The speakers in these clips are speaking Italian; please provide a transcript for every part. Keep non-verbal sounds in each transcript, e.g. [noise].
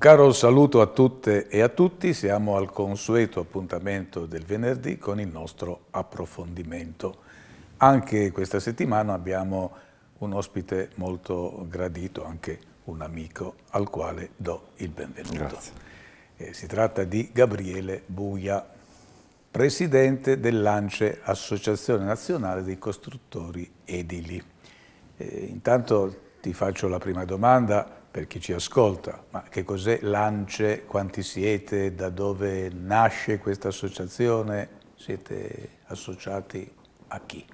caro saluto a tutte e a tutti, siamo al consueto appuntamento del venerdì con il nostro approfondimento. Anche questa settimana abbiamo un ospite molto gradito, anche un amico al quale do il benvenuto. Eh, si tratta di Gabriele Buia, presidente dell'ANCE, Associazione Nazionale dei Costruttori Edili. Eh, intanto ti faccio la prima domanda per chi ci ascolta, ma che cos'è l'ANCE, quanti siete, da dove nasce questa associazione, siete associati a chi?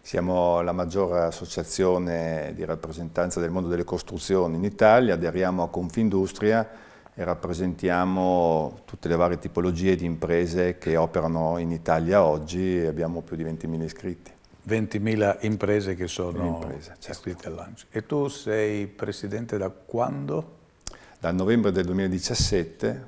Siamo la maggiore associazione di rappresentanza del mondo delle costruzioni in Italia, aderiamo a Confindustria e rappresentiamo tutte le varie tipologie di imprese che operano in Italia oggi e abbiamo più di 20.000 iscritti. 20.000 imprese che sono iscritte certo. iscritte all'ANCI. E tu sei presidente da quando? Dal novembre del 2017,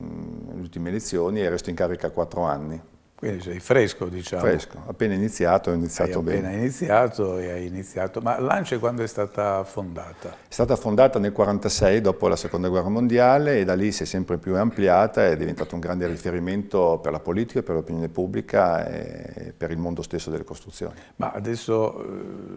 mm, le ultime elezioni, e resto in carica 4 anni. Quindi sei fresco, diciamo. Fresco, appena iniziato, ho iniziato hai bene. Appena iniziato e hai iniziato. Ma l'ANCE quando è stata fondata? È stata fondata nel 1946, dopo la Seconda Guerra Mondiale, e da lì si è sempre più ampliata, è diventato un grande riferimento per la politica, per l'opinione pubblica e per il mondo stesso delle costruzioni. Ma adesso,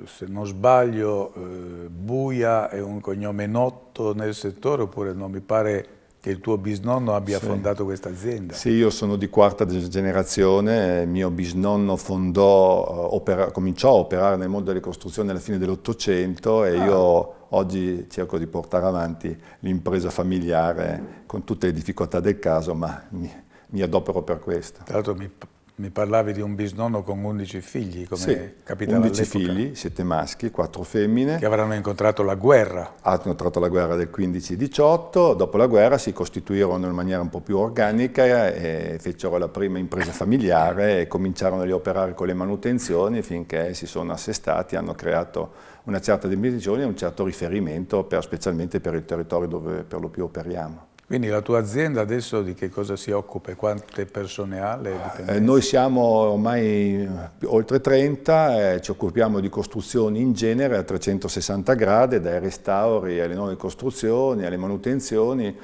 eh, se non sbaglio, eh, Buia è un cognome noto nel settore, oppure non mi pare che il tuo bisnonno abbia sì. fondato questa azienda. Sì, io sono di quarta generazione, mio bisnonno fondò, eh, opera, cominciò a operare nel mondo delle costruzioni alla fine dell'Ottocento e ah. io oggi cerco di portare avanti l'impresa familiare con tutte le difficoltà del caso, ma mi, mi adopero per questo. Tra l'altro mi mi parlavi di un bisnonno con 11 figli, come sì, capitava 11 figli, 7 maschi, 4 femmine. Che avranno incontrato la guerra. Hanno incontrato la guerra del 15-18, dopo la guerra si costituirono in maniera un po' più organica, e fecero la prima impresa familiare e cominciarono a operare con le manutenzioni finché si sono assestati, hanno creato una certa dimensione e un certo riferimento, per, specialmente per il territorio dove per lo più operiamo. Quindi la tua azienda adesso di che cosa si occupa? e Quante persone ha? Eh, noi siamo ormai oltre 30, eh, ci occupiamo di costruzioni in genere a 360 gradi, dai restauri alle nuove costruzioni, alle manutenzioni,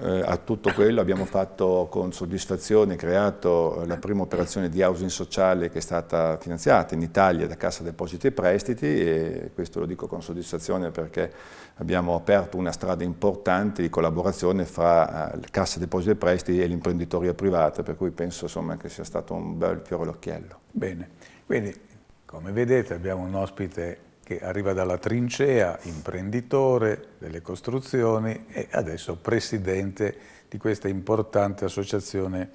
eh, a tutto quello abbiamo fatto con soddisfazione, creato eh, la prima operazione di housing sociale che è stata finanziata in Italia da Cassa Depositi e Prestiti e questo lo dico con soddisfazione perché abbiamo aperto una strada importante di collaborazione fra eh, Cassa Depositi e Prestiti e l'imprenditoria privata per cui penso insomma, che sia stato un bel fiore all'occhiello. Bene, quindi come vedete abbiamo un ospite che arriva dalla trincea, imprenditore delle costruzioni e adesso presidente di questa importante associazione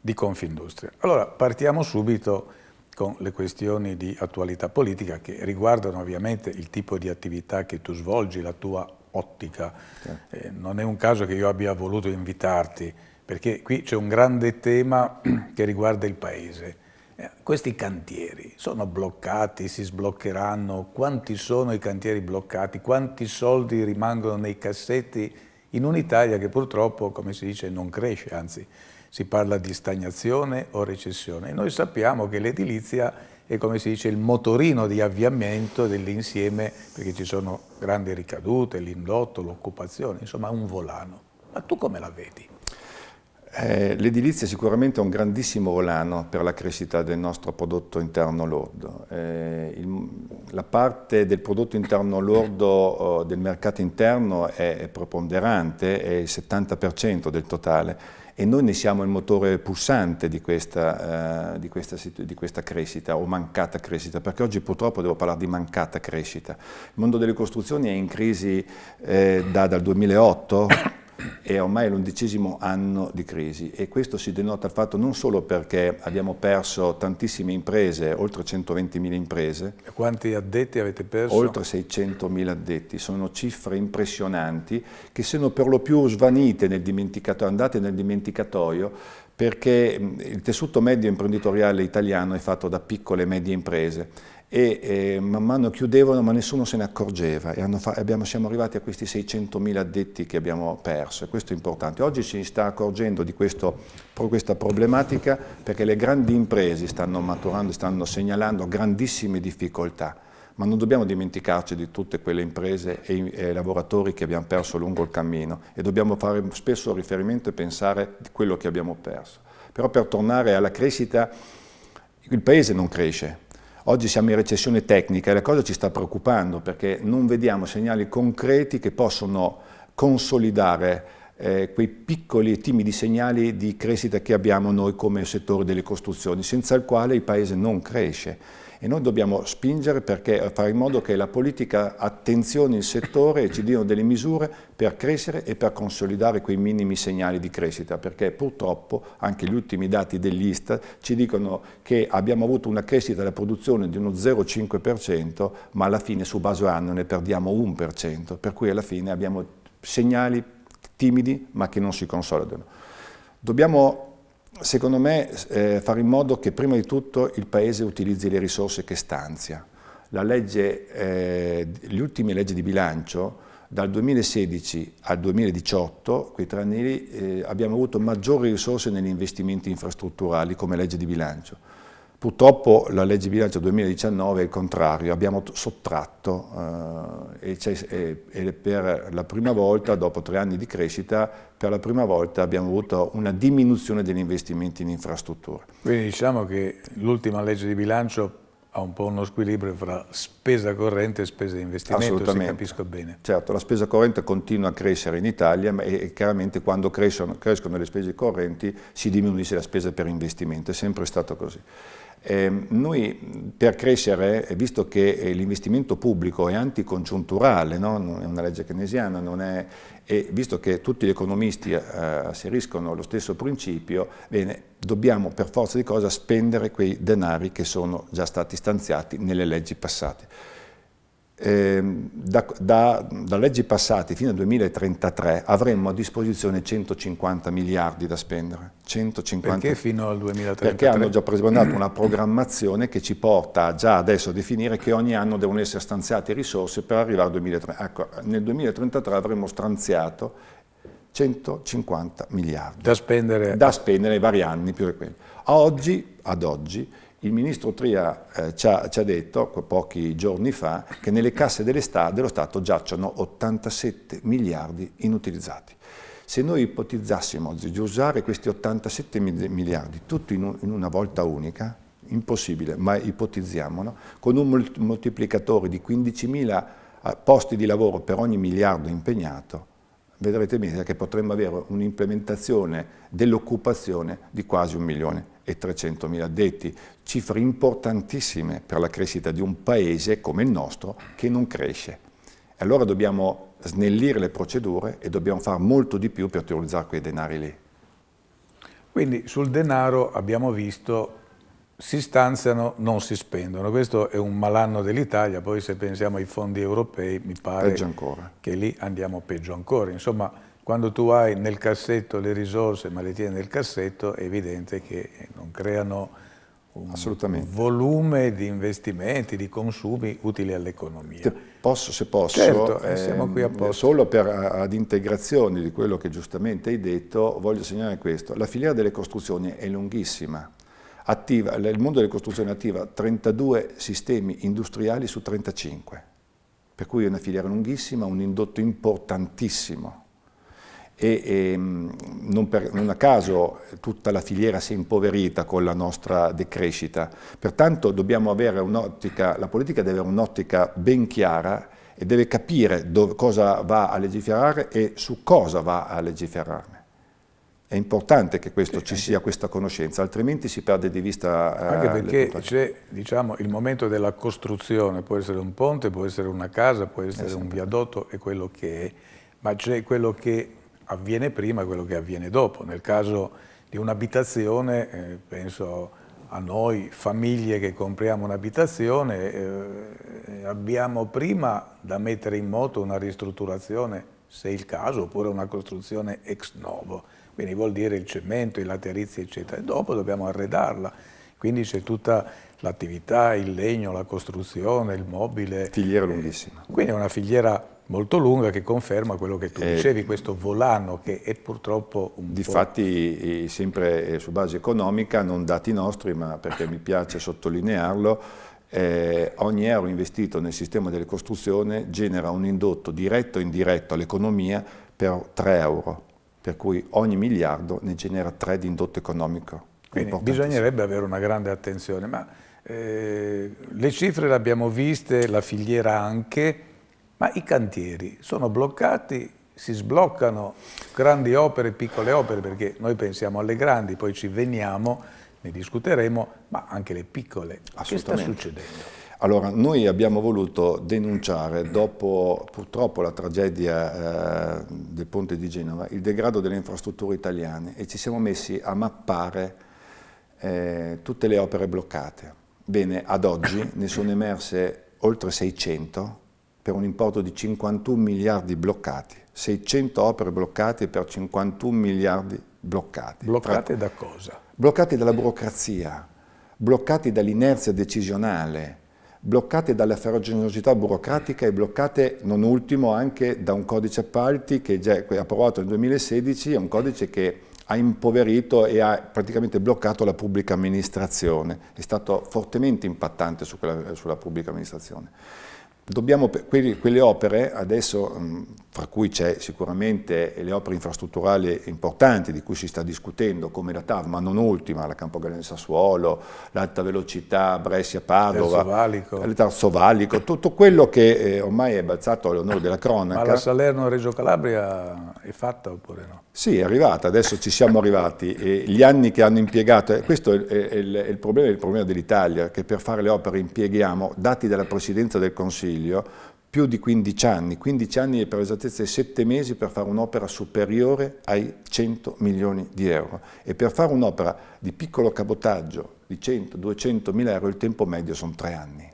di Confindustria. Allora partiamo subito con le questioni di attualità politica che riguardano ovviamente il tipo di attività che tu svolgi, la tua ottica. Certo. Eh, non è un caso che io abbia voluto invitarti perché qui c'è un grande tema [clears throat] che riguarda il Paese eh, questi cantieri sono bloccati, si sbloccheranno, quanti sono i cantieri bloccati, quanti soldi rimangono nei cassetti in un'Italia che purtroppo, come si dice, non cresce, anzi si parla di stagnazione o recessione. E noi sappiamo che l'edilizia è, come si dice, il motorino di avviamento dell'insieme, perché ci sono grandi ricadute, l'indotto, l'occupazione, insomma un volano. Ma tu come la vedi? Eh, l'edilizia è sicuramente un grandissimo volano per la crescita del nostro prodotto interno lordo. Eh, il, la parte del prodotto interno lordo eh, del mercato interno è, è preponderante, è il 70% del totale e noi ne siamo il motore pulsante di questa, eh, di, questa, di questa crescita o mancata crescita, perché oggi purtroppo devo parlare di mancata crescita. Il mondo delle costruzioni è in crisi eh, da, dal 2008 è ormai l'undicesimo anno di crisi e questo si denota il fatto non solo perché abbiamo perso tantissime imprese, oltre 120.000 imprese. E quanti addetti avete perso? Oltre 600.000 addetti, sono cifre impressionanti che sono per lo più svanite nel dimenticatoio, andate nel dimenticatoio perché il tessuto medio imprenditoriale italiano è fatto da piccole e medie imprese e eh, man mano chiudevano ma nessuno se ne accorgeva e abbiamo, siamo arrivati a questi 600.000 addetti che abbiamo perso e questo è importante. Oggi ci si sta accorgendo di questo, questa problematica perché le grandi imprese stanno maturando, stanno segnalando grandissime difficoltà ma non dobbiamo dimenticarci di tutte quelle imprese e, e lavoratori che abbiamo perso lungo il cammino e dobbiamo fare spesso riferimento e pensare di quello che abbiamo perso. Però per tornare alla crescita il Paese non cresce, Oggi siamo in recessione tecnica e la cosa ci sta preoccupando perché non vediamo segnali concreti che possono consolidare eh, quei piccoli e timidi segnali di crescita che abbiamo noi come settore delle costruzioni, senza il quale il Paese non cresce e noi dobbiamo spingere perché fare in modo che la politica attenzioni il settore e ci diano delle misure per crescere e per consolidare quei minimi segnali di crescita, perché purtroppo anche gli ultimi dati dell'Istat ci dicono che abbiamo avuto una crescita della produzione di uno 0,5%, ma alla fine su base anno ne perdiamo 1%, per cui alla fine abbiamo segnali timidi ma che non si consolidano. Dobbiamo secondo me, eh, fare in modo che prima di tutto il Paese utilizzi le risorse che stanzia. Legge, eh, le ultime leggi di bilancio, dal 2016 al 2018, quei tre anni lì, eh, abbiamo avuto maggiori risorse negli investimenti infrastrutturali come legge di bilancio. Purtroppo la legge bilancio 2019 è il contrario, abbiamo sottratto eh, e, e, e, per la prima volta, dopo tre anni di crescita, per la prima volta abbiamo avuto una diminuzione degli investimenti in infrastrutture. Quindi diciamo che l'ultima legge di bilancio ha un po' uno squilibrio fra spesa corrente e spesa di investimento, Assolutamente. capisco bene. Certo, la spesa corrente continua a crescere in Italia e, e chiaramente quando crescono, crescono le spese correnti si diminuisce la spesa per investimento, è sempre stato così. Eh, noi per crescere, visto che eh, l'investimento pubblico è anticongiunturale, no? è una legge keynesiana, è, e visto che tutti gli economisti eh, asseriscono lo stesso principio, bene, dobbiamo per forza di cosa spendere quei denari che sono già stati stanziati nelle leggi passate. Ehm, da, da, da, leggi passate fino al 2033 avremmo a disposizione 150 miliardi da spendere. 150. Perché fino al 2033? Perché hanno già presentato una programmazione che ci porta già adesso a definire che ogni anno devono essere stanziate risorse per arrivare al 2033. Ecco, nel 2033 avremmo stanziato 150 miliardi. Da spendere? Da spendere nei vari anni, più di quello. Oggi, ad oggi il ministro Tria eh, ci, ha, ci, ha, detto pochi giorni fa che nelle casse dello Stato giacciono 87 miliardi inutilizzati. Se noi ipotizzassimo di usare questi 87 miliardi tutti in, un, in una volta unica, impossibile, ma ipotizziamolo, con un moltiplicatore di 15.000 eh, posti di lavoro per ogni miliardo impegnato, vedrete bene che potremmo avere un'implementazione dell'occupazione di quasi un milione e 300.000 addetti, cifre importantissime per la crescita di un paese come il nostro che non cresce. Allora dobbiamo snellire le procedure e dobbiamo fare molto di più per utilizzare quei denari lì. Quindi sul denaro abbiamo visto si stanziano, non si spendono. Questo è un malanno dell'Italia, poi se pensiamo ai fondi europei mi pare che lì andiamo peggio ancora. Insomma, quando tu hai nel cassetto le risorse ma le tieni nel cassetto è evidente che eh, non creano un volume di investimenti, di consumi utili all'economia. Se posso, se posso, certo, eh, ehm, siamo qui solo per, ad integrazione di quello che giustamente hai detto, voglio segnalare questo. La filiera delle costruzioni è lunghissima. Attiva, il mondo delle costruzioni attiva 32 sistemi industriali su 35, per cui è una filiera lunghissima, un indotto importantissimo e, e ehm, non, per, non, a caso tutta la filiera si è impoverita con la nostra decrescita. Pertanto la politica deve avere un'ottica ben chiara e deve capire dove, cosa va a legiferare e su cosa va a legiferare. È importante che questo, ci sia questa conoscenza, altrimenti si perde di vista... Eh, Anche perché c'è diciamo, il momento della costruzione, può essere un ponte, può essere una casa, può essere eh un certo. viadotto è quello che è, ma c'è quello che avviene prima quello che avviene dopo. Nel caso di un'abitazione, eh, penso a noi famiglie che compriamo un'abitazione, eh, abbiamo prima da mettere in moto una ristrutturazione, se il caso, oppure una costruzione ex novo, quindi vuol dire il cemento, i laterizi eccetera, e dopo dobbiamo arredarla, quindi c'è tutta l'attività, il legno, la costruzione, il mobile. Filiera eh, lunghissima. Quindi è una filiera molto lunga che conferma quello che tu eh, dicevi, questo volano che è purtroppo un Difatti po'... sempre eh, su base economica, non dati nostri, ma perché mi piace sottolinearlo, eh, ogni euro investito nel sistema delle costruzioni genera un indotto diretto o indiretto all'economia per 3 euro, per cui ogni miliardo ne genera 3 di indotto economico. Quindi bisognerebbe avere una grande attenzione, ma eh, le cifre le abbiamo viste, la filiera anche, ma i cantieri sono bloccati, si sbloccano grandi opere, piccole opere, perché noi pensiamo alle grandi, poi ci veniamo, ne discuteremo, ma anche le piccole. Che sta succedendo? Allora, noi abbiamo voluto denunciare, dopo purtroppo la tragedia eh, del ponte di Genova, il degrado delle infrastrutture italiane e ci siamo messi a mappare eh, tutte le opere bloccate. Bene, ad oggi ne sono emerse oltre 600 per un importo di 51 miliardi bloccati, 600 opere bloccate per 51 miliardi bloccati. Bloccate Tra... da cosa? Bloccate dalla burocrazia, bloccate dall'inerzia decisionale, bloccate dalla ferocinosità burocratica e bloccate, non ultimo, anche da un codice appalti che già approvato nel 2016, è un codice che ha impoverito e ha praticamente bloccato la pubblica amministrazione, è stato fortemente impattante su quella, sulla pubblica amministrazione. Dobbiamo, quelle opere adesso, mm, fra cui c'è sicuramente le opere infrastrutturali importanti di cui si sta discutendo, come la TAV, ma non ultima, la Campo Galeno Sassuolo, l'alta velocità Brescia-Padova, il Tarso Valico, tutto quello che eh, ormai è balzato all'onore ah, della cronaca. Ma la Salerno-Reggio Calabria è fatta oppure no? Sì, è arrivata, adesso ci siamo arrivati. E gli anni che hanno impiegato, eh, questo è, è, è, il, problema, problema dell'Italia, che per fare le opere impieghiamo, dati dalla Presidenza del Consiglio, più di 15 anni, 15 anni e per esattezza 7 mesi per fare un'opera superiore ai 100 milioni di euro e per fare un'opera di piccolo cabotaggio di 100-200 mila euro il tempo medio sono 3 anni,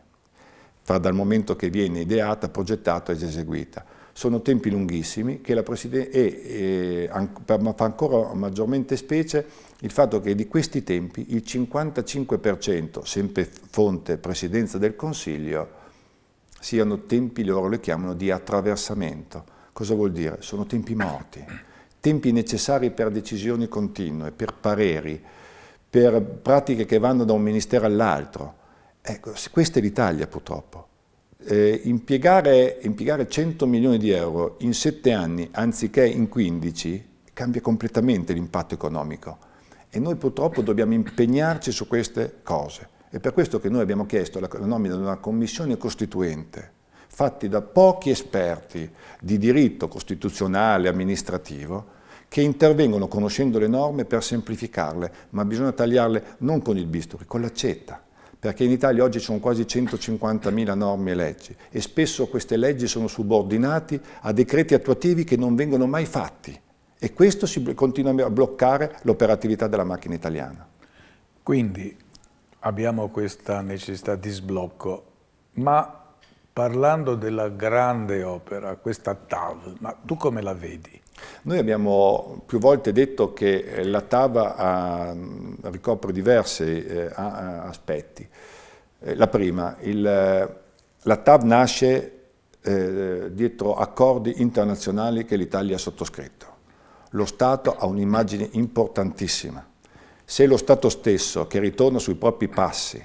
fra dal momento che viene ideata, progettata ed eseguita sono tempi lunghissimi e, e an fa ancora maggiormente specie il fatto che di questi tempi il 55%, sempre fonte Presidenza del Consiglio, siano tempi, loro le chiamano, di attraversamento. Cosa vuol dire? Sono tempi morti, tempi necessari per decisioni continue, per pareri, per pratiche che vanno da un ministero all'altro. Ecco, questa è l'Italia purtroppo eh, impiegare, impiegare 100 milioni di euro in 7 anni anziché in 15 cambia completamente l'impatto economico e noi purtroppo dobbiamo impegnarci su queste cose. È per questo che noi abbiamo chiesto la nomina di una commissione costituente fatta da pochi esperti di diritto costituzionale, amministrativo, che intervengono conoscendo le norme per semplificarle, ma bisogna tagliarle non con il bisturi, con l'accetta perché in Italia oggi ci sono quasi 150.000 norme e leggi e spesso queste leggi sono subordinate a decreti attuativi che non vengono mai fatti e questo si continua a bloccare l'operatività della macchina italiana. Quindi abbiamo questa necessità di sblocco, ma parlando della grande opera, questa TAV, ma tu come la vedi? Noi abbiamo più volte detto che eh, la TAV ha, mm, ricopre diversi eh, aspetti. Eh, la prima, il, eh, la TAV nasce eh, dietro accordi internazionali che l'Italia ha sottoscritto. Lo Stato ha un'immagine importantissima. Se lo Stato stesso, che ritorna sui propri passi,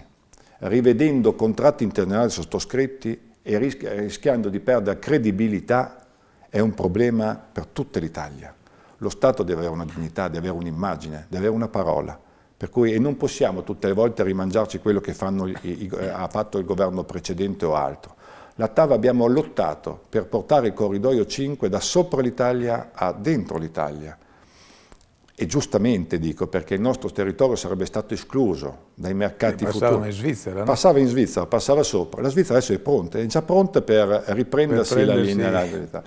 rivedendo contratti internazionali sottoscritti e rischiando di perdere credibilità, è un problema per tutta l'Italia. Lo Stato deve avere una dignità, deve avere un'immagine, deve avere una parola. Per cui non possiamo tutte le volte rimangiarci quello che fanno, ha fatto il governo precedente o altro. La TAV abbiamo lottato per portare il corridoio 5 da sopra l'Italia a dentro l'Italia. E giustamente dico, perché il nostro territorio sarebbe stato escluso dai mercati passava futuri. Passava in Svizzera, no? Passava in Svizzera, passava sopra. La Svizzera adesso è pronta, è già pronta per riprendersi, per Sì. la linea.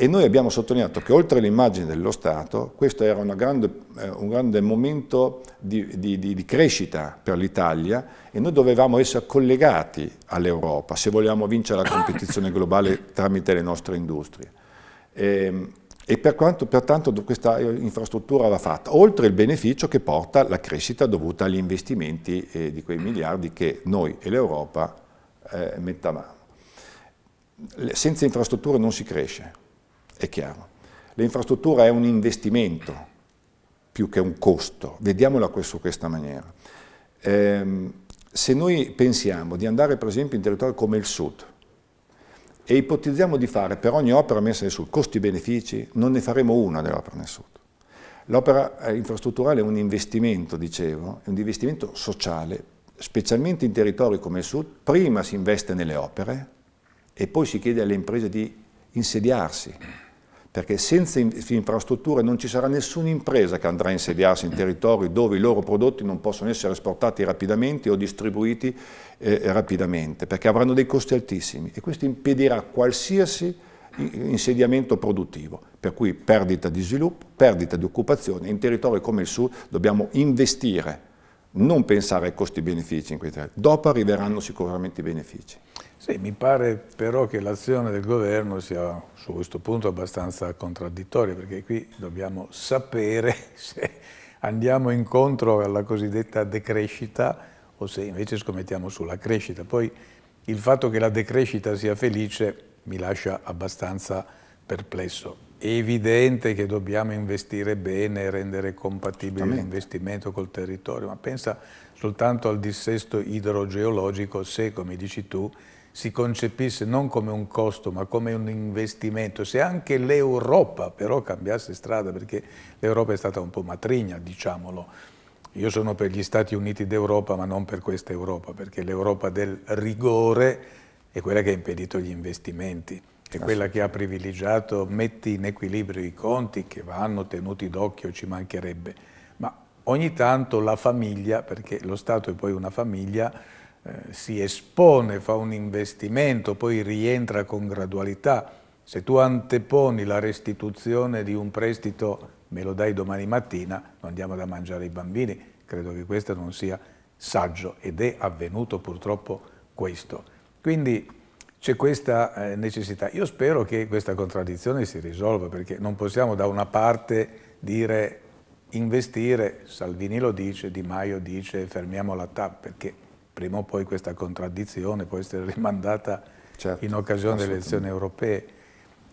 E noi abbiamo sottolineato che oltre all'immagine dello Stato, questo era grande, eh, un grande momento di, di, di crescita per l'Italia e noi dovevamo essere collegati all'Europa se volevamo vincere la competizione globale tramite le nostre industrie. E, ehm, e per quanto, pertanto questa infrastruttura va fatta, oltre il beneficio che porta la crescita dovuta agli investimenti eh, di quei miliardi che noi e l'Europa eh, mettavamo. senza infrastrutture non si cresce, è chiaro. L'infrastruttura è un investimento più che un costo, vediamola su questa maniera. Eh, se noi pensiamo di andare per esempio in territori come il Sud e ipotizziamo di fare per ogni opera messa nel Sud costi-benefici, non ne faremo una dell'opera nel Sud. L'opera eh, infrastrutturale è un investimento, dicevo, è un investimento sociale, specialmente in territori come il Sud, prima si investe nelle opere e poi si chiede alle imprese di insediarsi, perché senza infrastrutture non ci sarà nessuna impresa che andrà a insediarsi in territori dove i loro prodotti non possono essere esportati rapidamente o distribuiti eh, rapidamente, perché avranno dei costi altissimi e questo impedirà qualsiasi insediamento produttivo, per cui perdita di sviluppo, perdita di occupazione. In territori come il Sud dobbiamo investire non pensare ai costi-benefici in questi Dopo arriveranno sicuramente i benefici. Sì, mi pare però che l'azione del governo sia su questo punto abbastanza contraddittoria, perché qui dobbiamo sapere [laughs] se andiamo incontro alla cosiddetta decrescita o se invece scommettiamo sulla crescita. Poi il fatto che la decrescita sia felice mi lascia abbastanza perplesso. È evidente che dobbiamo investire bene e rendere compatibile l'investimento col territorio, ma pensa soltanto al dissesto idrogeologico se, come dici tu, si concepisse non come un costo ma come un investimento, se anche l'Europa però cambiasse strada, perché l'Europa è stata un po' matrigna, diciamolo. Io sono per gli Stati Uniti d'Europa ma non per questa Europa, perché l'Europa del rigore è quella che ha impedito gli investimenti è quella che ha privilegiato metti in equilibrio i conti che vanno tenuti d'occhio, ci mancherebbe, ma ogni tanto la famiglia, perché lo Stato è poi una famiglia, eh, si espone, fa un investimento, poi rientra con gradualità. Se tu anteponi la restituzione di un prestito, me lo dai domani mattina, non andiamo da mangiare i bambini, credo che questo non sia saggio ed è avvenuto purtroppo questo. Quindi c'è questa eh, necessità. Io spero che questa contraddizione si risolva perché non possiamo da una parte dire investire, Salvini lo dice, Di Maio dice fermiamo la TAP perché prima o poi questa contraddizione può essere rimandata certo, in occasione delle elezioni europee.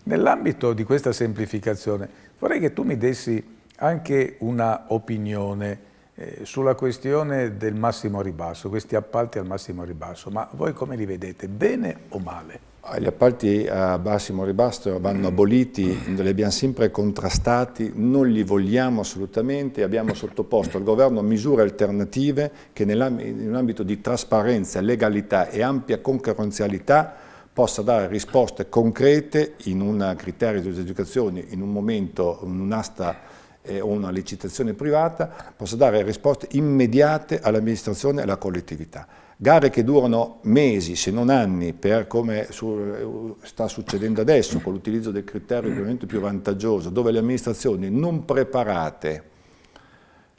Nell'ambito di questa semplificazione vorrei che tu mi dessi anche una opinione eh, sulla questione del massimo ribasso, questi appalti al massimo ribasso, ma voi come li vedete, bene o male? Ah, gli appalti a massimo ribasso vanno aboliti, li abbiamo sempre contrastati, non li vogliamo assolutamente, abbiamo sottoposto al governo misure alternative che in un ambito di trasparenza, legalità e ampia concorrenzialità possa dare risposte concrete in un criterio di educazione, in un momento, in un'asta eh, o una licitazione privata, possa dare risposte immediate all'amministrazione e alla collettività. Gare che durano mesi, se non anni, per come su, sta succedendo adesso, con l'utilizzo del criterio ovviamente più vantaggioso, dove le amministrazioni non preparate,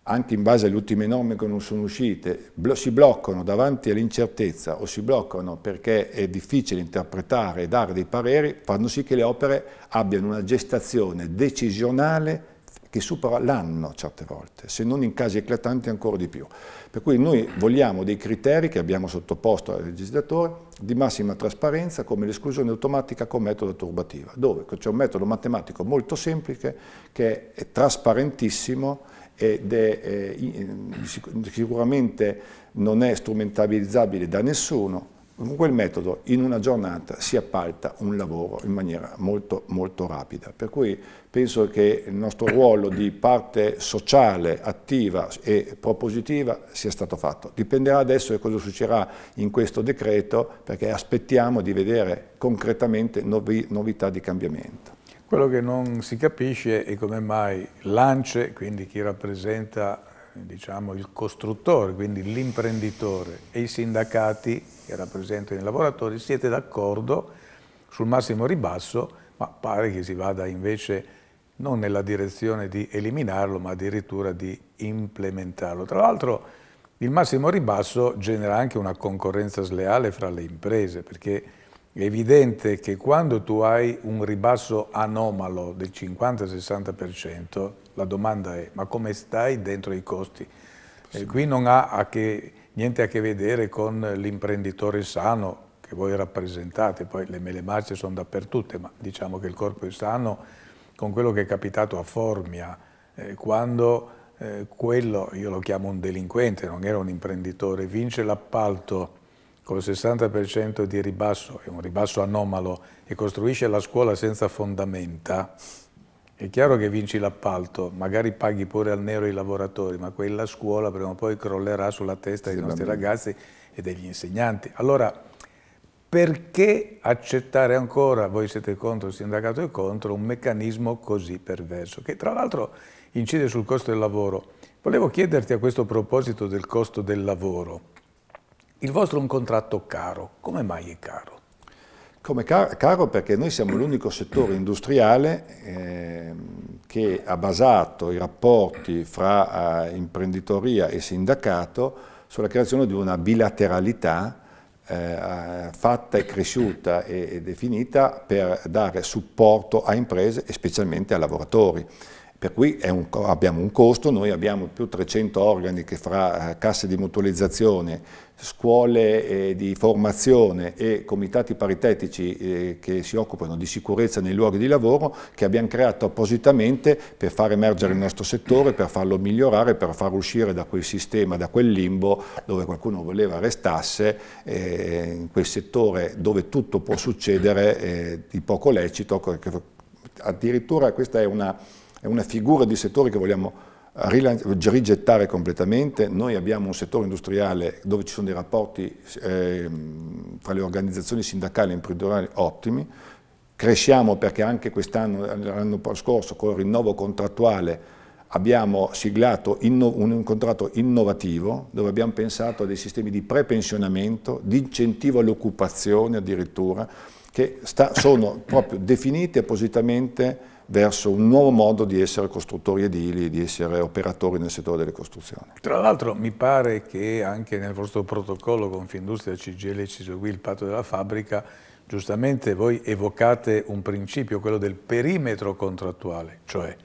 anche in base alle ultime norme che non sono uscite, si bloccano davanti all'incertezza o si bloccano perché è difficile interpretare e dare dei pareri, fanno sì che le opere abbiano una gestazione decisionale che supera l'anno certe volte, se non in casi eclatanti ancora di più. Per cui noi vogliamo dei criteri che abbiamo sottoposto al legislatore di massima trasparenza come l'esclusione automatica con metodo turbativa, dove c'è un metodo matematico molto semplice che è trasparentissimo ed è, è eh, sicuramente non è strumentalizzabile da nessuno con quel metodo in una giornata si appalta un lavoro in maniera molto, molto rapida. Per cui penso che il nostro ruolo di parte sociale, attiva e propositiva sia stato fatto. Dipenderà adesso di cosa succederà in questo decreto perché aspettiamo di vedere concretamente novi, novità di cambiamento. Quello che non si capisce è come mai l'ANCE, quindi chi rappresenta diciamo, il costruttore, quindi l'imprenditore e i sindacati che rappresentano i lavoratori, siete d'accordo sul massimo ribasso, ma pare che si vada invece non nella direzione di eliminarlo, ma addirittura di implementarlo. Tra l'altro il massimo ribasso genera anche una concorrenza sleale fra le imprese, perché è evidente che quando tu hai un ribasso anomalo del 50-60%, la domanda è ma come stai dentro i costi? Sì. Eh, qui non ha a che, niente a che vedere con l'imprenditore sano che voi rappresentate, poi le mele marce sono dappertutto, ma diciamo che il corpo è sano con quello che è capitato a Formia, eh, quando eh, quello, io lo chiamo un delinquente, non era un imprenditore, vince l'appalto col 60% di ribasso, è un ribasso anomalo, e costruisce la scuola senza fondamenta, è chiaro che vinci l'appalto, magari paghi pure al nero i lavoratori, ma quella scuola prima o poi crollerà sulla testa sì, dei nostri bambini. ragazzi e degli insegnanti. Allora, perché accettare ancora, voi siete contro, il sindacato è contro, un meccanismo così perverso, che tra l'altro incide sul costo del lavoro. Volevo chiederti a questo proposito del costo del lavoro. Il vostro è un contratto caro, come mai è caro? Come caro perché noi siamo l'unico settore industriale eh, che ha basato i rapporti fra eh, imprenditoria e sindacato sulla creazione di una bilateralità eh, fatta e cresciuta e, e, definita per dare supporto a imprese e specialmente a lavoratori. Per cui un, abbiamo un costo, noi abbiamo più 300 organi che fra eh, casse di mutualizzazione scuole eh, di formazione e comitati paritetici eh, che si occupano di sicurezza nei luoghi di lavoro che abbiamo creato appositamente per far emergere il nostro settore, per farlo migliorare, per far uscire da quel sistema, da quel limbo dove qualcuno voleva restasse, eh, in quel settore dove tutto può succedere di poco lecito, addirittura questa è una, è una figura di settore che vogliamo rigettare completamente. Noi abbiamo un settore industriale dove ci sono dei rapporti eh, tra le organizzazioni sindacali e imprenditoriali ottimi, cresciamo perché anche quest'anno, l'anno scorso, con il rinnovo contrattuale abbiamo siglato un contratto innovativo dove abbiamo pensato a dei sistemi di prepensionamento, di incentivo all'occupazione addirittura, che sta, sono proprio definiti appositamente verso un nuovo modo di essere costruttori edili, di essere operatori nel settore delle costruzioni. Tra l'altro mi pare che anche nel vostro protocollo Confindustria, CGL e CISLUI, il patto della fabbrica, giustamente voi evocate un principio, quello del perimetro contrattuale, cioè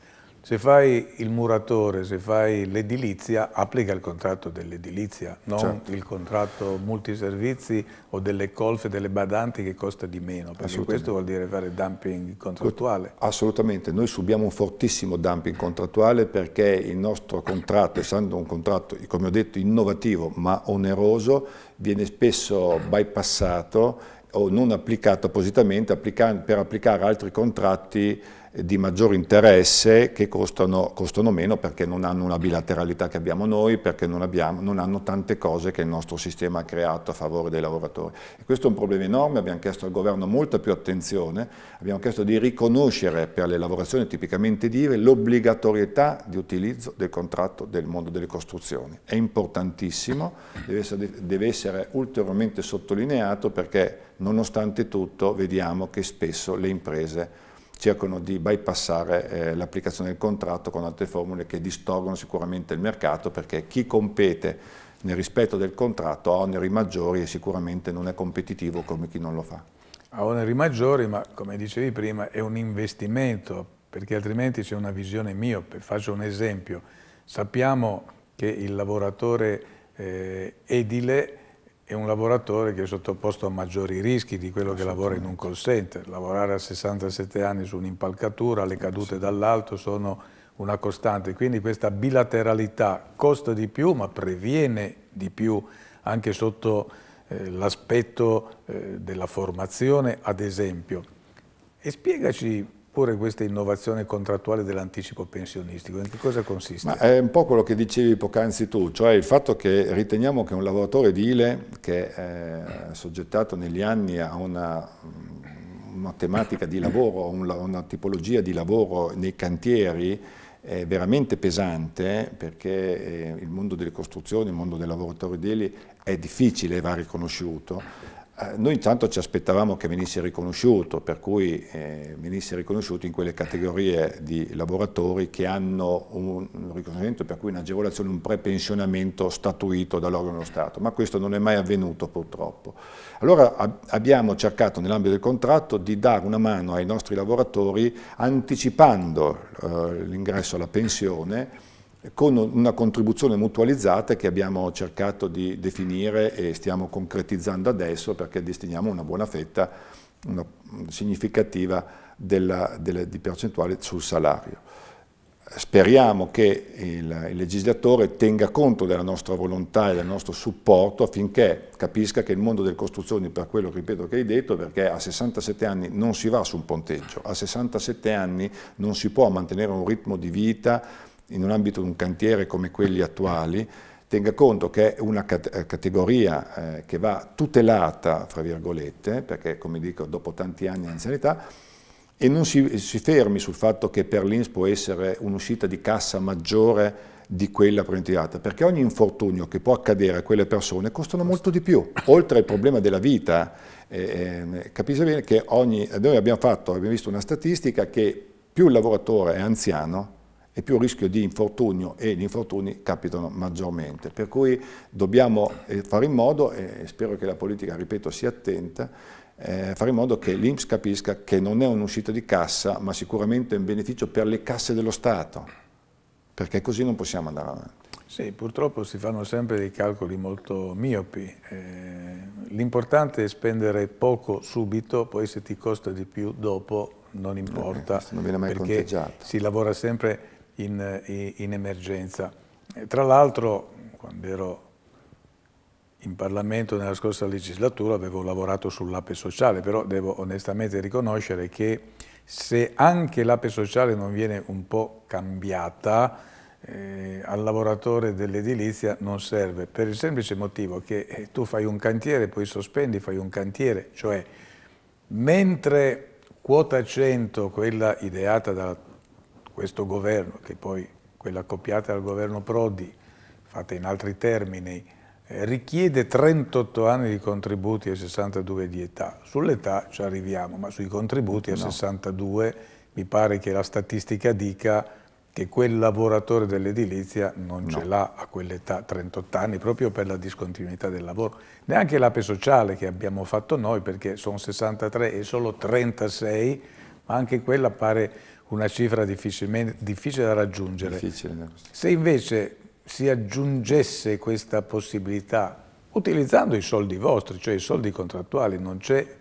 se fai il muratore, se fai l'edilizia, applica il contratto dell'edilizia, non certo. il contratto multiservizi o delle colfe, delle badanti che costa di meno, perché questo vuol dire fare dumping contrattuale. Assolutamente, noi subiamo un fortissimo dumping contrattuale perché il nostro contratto, essendo un contratto, come ho detto, innovativo ma oneroso, viene spesso bypassato o non applicato appositamente per applicare altri contratti eh, di maggior interesse che costano, costano, meno perché non hanno una bilateralità che abbiamo noi, perché non, abbiamo, non, hanno tante cose che il nostro sistema ha creato a favore dei lavoratori. E questo è un problema enorme, abbiamo chiesto al governo molta più attenzione, abbiamo chiesto di riconoscere per le lavorazioni tipicamente dire l'obbligatorietà di utilizzo del contratto del mondo delle costruzioni. È importantissimo, deve essere, deve essere ulteriormente sottolineato perché Nonostante tutto vediamo che spesso le imprese cercano di bypassare eh, l'applicazione del contratto con altre formule che distorgono sicuramente il mercato perché chi compete nel rispetto del contratto ha oneri maggiori e sicuramente non è competitivo come chi non lo fa. Ha oneri maggiori ma come dicevi prima è un investimento perché altrimenti c'è una visione mio, Faccio un esempio, sappiamo che il lavoratore eh, edile è un lavoratore che è sottoposto a maggiori rischi di quello che lavora in un call center. Lavorare a 67 anni su un'impalcatura, le cadute dall'alto sono una costante, quindi questa bilateralità costa di più ma previene di più anche sotto eh, l'aspetto eh, della formazione ad esempio. E spiegaci pure questa innovazione contrattuale dell'anticipo pensionistico? In che cosa consiste? Ma è un po' quello che dicevi poc'anzi tu, cioè il fatto che riteniamo che un lavoratore edile che è soggettato negli anni a una, mm, una tematica di lavoro, una, una tipologia di lavoro nei cantieri, è veramente pesante perché eh, il mondo delle costruzioni, il mondo dei lavoratori edili è difficile, va riconosciuto, eh, noi intanto ci aspettavamo che venisse riconosciuto, per cui eh, venisse riconosciuto in quelle categorie di lavoratori che hanno un, un riconoscimento, per cui un'agevolazione, un prepensionamento statuito dall'organo dello Stato, ma questo non è mai avvenuto purtroppo. Allora ab abbiamo cercato nell'ambito del contratto di dare una mano ai nostri lavoratori anticipando eh, l'ingresso alla pensione con una contribuzione mutualizzata che abbiamo cercato di definire e stiamo concretizzando adesso perché destiniamo una buona fetta una significativa della, della, di percentuale sul salario. Speriamo che il, il legislatore tenga conto della nostra volontà e del nostro supporto affinché capisca che il mondo delle costruzioni, per quello ripeto che hai detto, perché a 67 anni non si va su un ponteggio, a 67 anni non si può mantenere un ritmo di vita in un ambito di un cantiere come quelli attuali, tenga conto che è una cat eh, categoria eh, che va tutelata, fra virgolette, perché come dico dopo tanti anni di anzianità, e non si, si, fermi sul fatto che per l'INS può essere un'uscita di cassa maggiore di quella preventiviata, perché ogni infortunio che può accadere a quelle persone costano molto di più, oltre al problema della vita. Eh, eh, capisce bene che ogni, noi abbiamo, fatto, abbiamo visto una statistica che più il lavoratore è anziano, e più rischio di infortunio e gli infortuni capitano maggiormente. Per cui dobbiamo eh, fare in modo, e spero che la politica, ripeto, sia attenta, eh, fare in modo che l'Inps capisca che non è un'uscita di cassa, ma sicuramente è un beneficio per le casse dello Stato, perché così non possiamo andare avanti. Sì, purtroppo si fanno sempre dei calcoli molto miopi. Eh, L'importante è spendere poco subito, poi se ti costa di più dopo non importa, eh, non perché si lavora sempre in, in emergenza. E tra l'altro, quando ero in Parlamento nella scorsa legislatura avevo lavorato sull'ape sociale, però devo onestamente riconoscere che se anche l'ape sociale non viene un po' cambiata, eh, al lavoratore dell'edilizia non serve, per il semplice motivo che eh, tu fai un cantiere, poi sospendi, fai un cantiere, cioè mentre quota 100, quella ideata dalla questo governo, che poi quella accoppiata dal governo Prodi, fatta in altri termini, eh, richiede 38 anni di contributi e 62 di età. Sull'età ci arriviamo, ma sui contributi a no. 62 mi pare che la statistica dica che quel lavoratore dell'edilizia non no. ce l'ha a quell'età, 38 anni, proprio per la discontinuità del lavoro. Neanche l'ape sociale che abbiamo fatto noi, perché sono 63 e solo 36, ma anche quella pare una cifra difficile da raggiungere. Difficile. Se invece si aggiungesse questa possibilità utilizzando i soldi vostri, cioè i soldi contrattuali, non c'è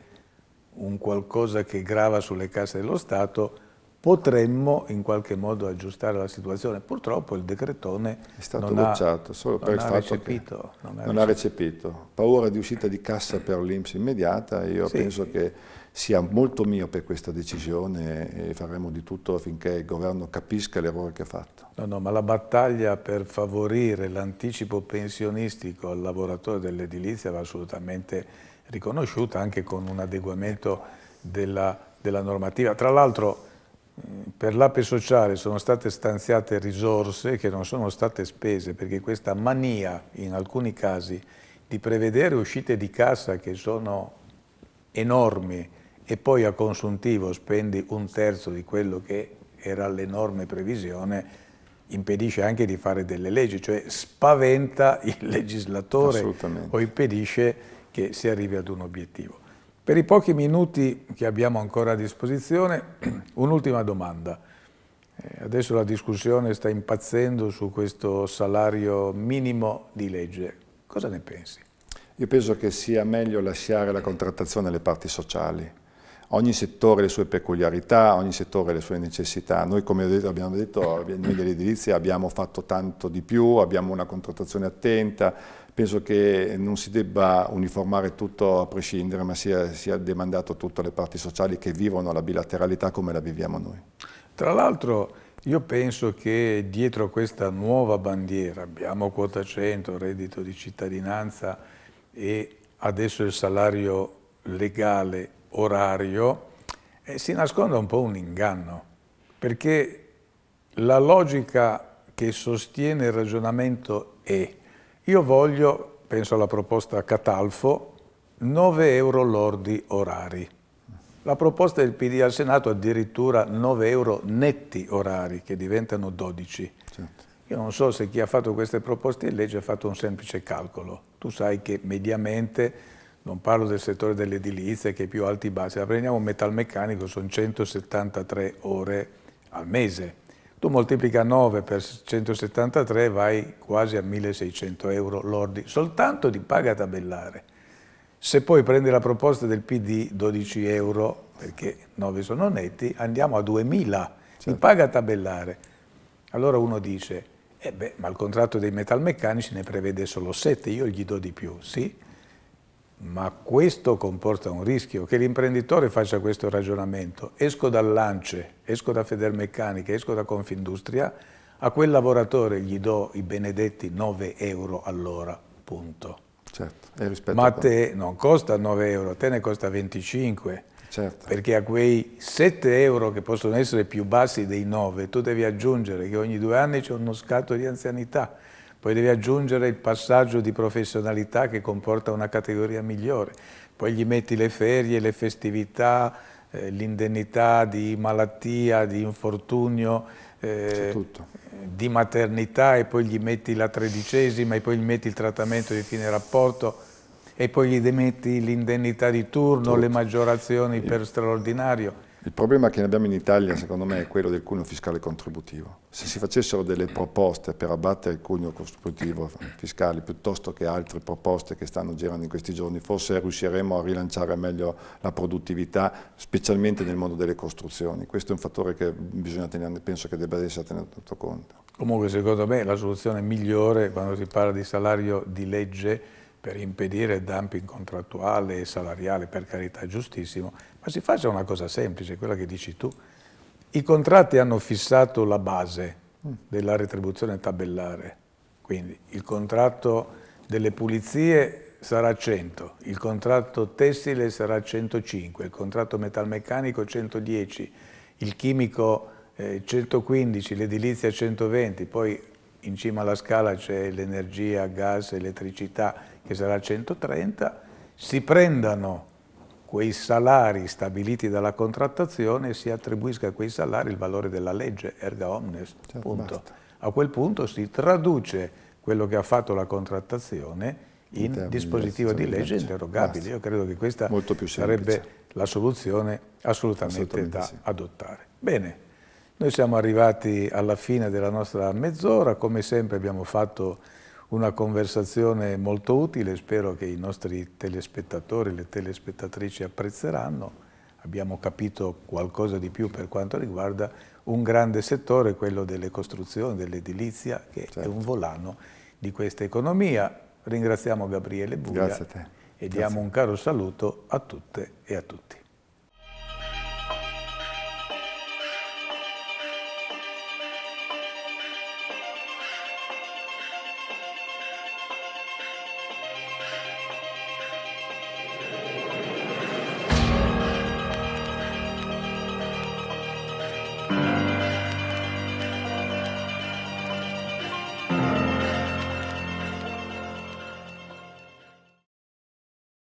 un qualcosa che grava sulle casse dello Stato, potremmo in qualche modo aggiustare la situazione. Purtroppo il decretone è stato bocciato solo per il fatto recepito, che non ha, non ha recepito. Paura di uscita di cassa per l'Inps immediata, io sì. penso che sia molto mio per questa decisione e faremo di tutto affinché il governo capisca l'errore che ha fatto. No, no, ma la battaglia per favorire l'anticipo pensionistico al lavoratore dell'edilizia va assolutamente riconosciuta anche con un adeguamento della, della normativa. Tra l'altro per l'APE sociale sono state stanziate risorse che non sono state spese perché questa mania in alcuni casi di prevedere uscite di cassa che sono enormi e poi a consuntivo spendi un terzo di quello che era l'enorme previsione, impedisce anche di fare delle leggi, cioè spaventa il legislatore o impedisce che si arrivi ad un obiettivo. Per i pochi minuti che abbiamo ancora a disposizione, [clears throat] un'ultima domanda. Eh, adesso la discussione sta impazzendo su questo salario minimo di legge. Cosa ne pensi? Io penso che sia meglio lasciare la contrattazione alle parti sociali ogni settore ha le sue peculiarità, ogni settore ha le sue necessità. Noi come abbiamo detto, eh, noi dell'edilizia abbiamo fatto tanto di più, abbiamo una contrattazione attenta, penso che non si debba uniformare tutto a prescindere, ma sia, sia demandato tutto alle parti sociali che vivono la bilateralità come la viviamo noi. Tra l'altro io penso che dietro questa nuova bandiera, abbiamo quota 100, reddito di cittadinanza e adesso il salario legale orario, eh, si nasconde un po' un inganno, perché la logica che sostiene il ragionamento è io voglio, penso alla proposta Catalfo, 9 euro lordi orari. La proposta del PD al Senato addirittura 9 euro netti orari, che diventano 12. Certo. Io non so se chi ha fatto queste proposte in legge ha fatto un semplice calcolo. Tu sai che mediamente non parlo del settore dell'edilizia che è più alti e bassi, la prendiamo un metalmeccanico, sono 173 ore al mese. Tu moltiplica 9 per 173 vai quasi a 1600 euro lordi, soltanto di paga tabellare. Se poi prendi la proposta del PD 12 euro, perché 9 sono netti, andiamo a 2000 certo. di paga tabellare. Allora uno dice, eh beh, ma il contratto dei metalmeccanici ne prevede solo 7, io gli do di più, sì? ma questo comporta un rischio, che l'imprenditore faccia questo ragionamento, esco Lance, esco da Federmeccanica, esco da Confindustria, a quel lavoratore gli do i benedetti 9 euro all'ora, punto. Certo, ma a te non costa 9 euro, a te ne costa 25, certo. perché a quei 7 euro che possono essere più bassi dei 9, tu devi aggiungere che ogni due anni c'è uno scatto di anzianità, poi devi aggiungere il passaggio di professionalità che comporta una categoria migliore, poi gli metti le ferie, le festività, eh, l'indennità di malattia, di infortunio, eh, di maternità e poi gli metti la tredicesima e poi gli metti il trattamento di fine rapporto e poi gli metti l'indennità di turno, Tutto. le maggiorazioni per straordinario il problema che abbiamo in Italia, secondo me, è quello del cuneo fiscale contributivo. Se si facessero delle proposte per abbattere il cuneo contributivo fiscale piuttosto che altre proposte che stanno girando in questi giorni, forse riusciremo a rilanciare meglio la produttività, specialmente nel mondo delle costruzioni. Questo è un fattore che tenere, penso che debba essere tenuto conto. Comunque, secondo me, la soluzione migliore quando si parla di salario di legge per impedire dumping contrattuale e salariale, per carità, è giustissimo, ma si faccia una cosa semplice, quella che dici tu. I contratti hanno fissato la base della retribuzione tabellare, quindi il contratto delle pulizie sarà 100, il contratto tessile sarà 105, il contratto metalmeccanico 110, il chimico eh, 115, l'edilizia 120, poi in cima alla scala c'è l'energia, gas, elettricità che sarà 130, si prendano quei salari stabiliti dalla contrattazione si attribuisca a quei salari il valore della legge, erga omnes, certo, punto. Basta. A quel punto si traduce quello che ha fatto la contrattazione in, in dispositivo di legge interrogabile. Io credo che questa sarebbe la soluzione assolutamente, assolutamente da sì. adottare. Bene, noi siamo arrivati alla fine della nostra mezz'ora, come sempre abbiamo fatto una conversazione molto utile, spero che i nostri telespettatori e le telespettatrici apprezzeranno. Abbiamo capito qualcosa di più per quanto riguarda un grande settore, quello delle costruzioni, dell'edilizia, che certo. è un volano di questa economia. Ringraziamo Gabriele Buglia e diamo un caro saluto a tutte e a tutti.